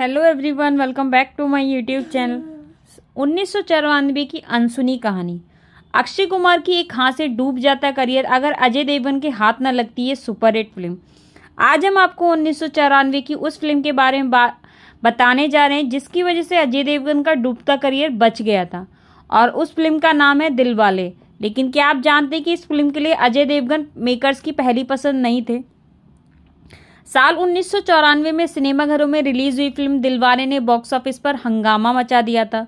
hello everyone welcome back to my YouTube channel उन्नीस की अनसुनी कहानी अक्षय कुमार की एक हाथ से डूब जाता करियर अगर अजय देवगन के हाथ न लगती है सुपरहिट फिल्म आज हम आपको उन्नीस की उस फिल्म के बारे में बा, बताने जा रहे हैं जिसकी वजह से अजय देवगन का डूबता करियर बच गया था और उस फिल्म का नाम है दिलवाले लेकिन क्या आप जानते हैं कि इस फिल्म के लिए अजय देवगन मेकर्स की पहली पसंद नहीं थे साल उन्नीस में सिनेमाघरों में रिलीज हुई फिल्म दिलवाने ने बॉक्स ऑफिस पर हंगामा मचा दिया था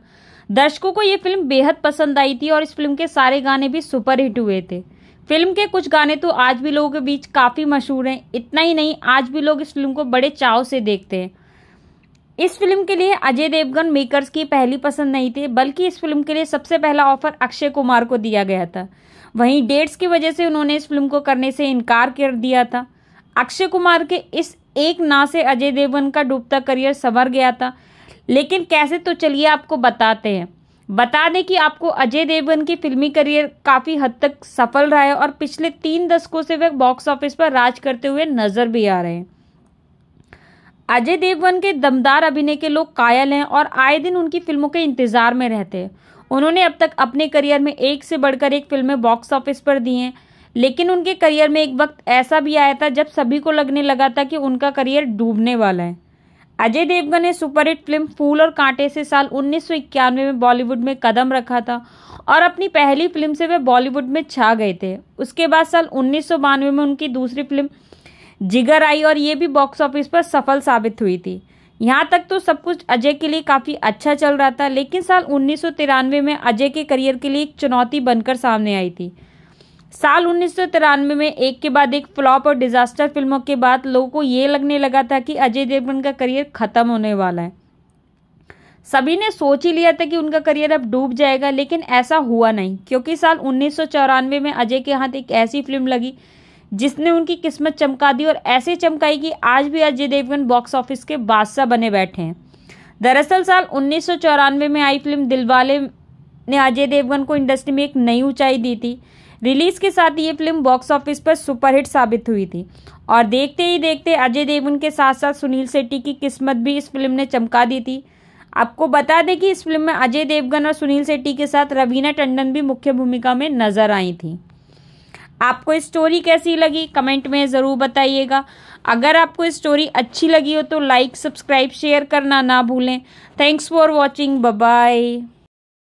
दर्शकों को ये फिल्म बेहद पसंद आई थी और इस फिल्म के सारे गाने भी सुपरहिट हुए थे फिल्म के कुछ गाने तो आज भी लोगों के बीच काफ़ी मशहूर हैं इतना ही नहीं आज भी लोग इस फिल्म को बड़े चाव से देखते हैं इस फिल्म के लिए अजय देवगन मेकर्स की पहली पसंद नहीं थे बल्कि इस फिल्म के लिए सबसे पहला ऑफर अक्षय कुमार को दिया गया था वहीं डेट्स की वजह से उन्होंने इस फिल्म को करने से इनकार कर दिया था अक्षय कुमार के इस एक ना से अजय देवगन का डूबता करियर संवर गया था लेकिन कैसे तो चलिए आपको बताते हैं बता दें कि आपको अजय देवगन की फिल्मी करियर काफ़ी हद तक सफल रहा है और पिछले तीन दशकों से वह बॉक्स ऑफिस पर राज करते हुए नजर भी आ रहे हैं अजय देवगन के दमदार अभिनय के लोग कायल हैं और आए दिन उनकी फिल्मों के इंतजार में रहते हैं उन्होंने अब तक अपने करियर में एक से बढ़कर एक फिल्में बॉक्स ऑफिस पर दी हैं लेकिन उनके करियर में एक वक्त ऐसा भी आया था जब सभी को लगने लगा था कि उनका करियर डूबने वाला है अजय देवगन ने सुपरहिट फिल्म फूल और कांटे से साल उन्नीस में बॉलीवुड में कदम रखा था और अपनी पहली फिल्म से वे बॉलीवुड में छा गए थे उसके बाद साल उन्नीस में उनकी दूसरी फिल्म जिगर आई और ये भी बॉक्स ऑफिस पर सफल साबित हुई थी यहाँ तक तो सब कुछ अजय के लिए काफ़ी अच्छा चल रहा था लेकिन साल उन्नीस में अजय के करियर के लिए एक चुनौती बनकर सामने आई थी साल उन्नीस में एक के बाद एक फ्लॉप और डिजास्टर फिल्मों के बाद लोगों को ये लगने लगा था कि अजय देवगन का करियर खत्म होने वाला है सभी ने सोच ही लिया था कि उनका करियर अब डूब जाएगा लेकिन ऐसा हुआ नहीं क्योंकि साल उन्नीस में अजय के हाथ एक ऐसी फिल्म लगी जिसने उनकी किस्मत चमका दी और ऐसे चमकाई कि आज भी अजय देवगन बॉक्स ऑफिस के बादशाह बने बैठे हैं दरअसल साल उन्नीस में आई फिल्म दिलवाले ने अजय देवगन को इंडस्ट्री में एक नई ऊंचाई दी थी रिलीज के साथ ये फिल्म बॉक्स ऑफिस पर सुपरहिट साबित हुई थी और देखते ही देखते अजय देवगन के साथ साथ सुनील शेट्टी की किस्मत भी इस फिल्म ने चमका दी थी आपको बता दें कि इस फिल्म में अजय देवगन और सुनील शेट्टी के साथ रवीना टंडन भी मुख्य भूमिका में नजर आई थी आपको स्टोरी कैसी लगी कमेंट में ज़रूर बताइएगा अगर आपको स्टोरी अच्छी लगी हो तो लाइक सब्सक्राइब शेयर करना ना भूलें थैंक्स फॉर वॉचिंग बाय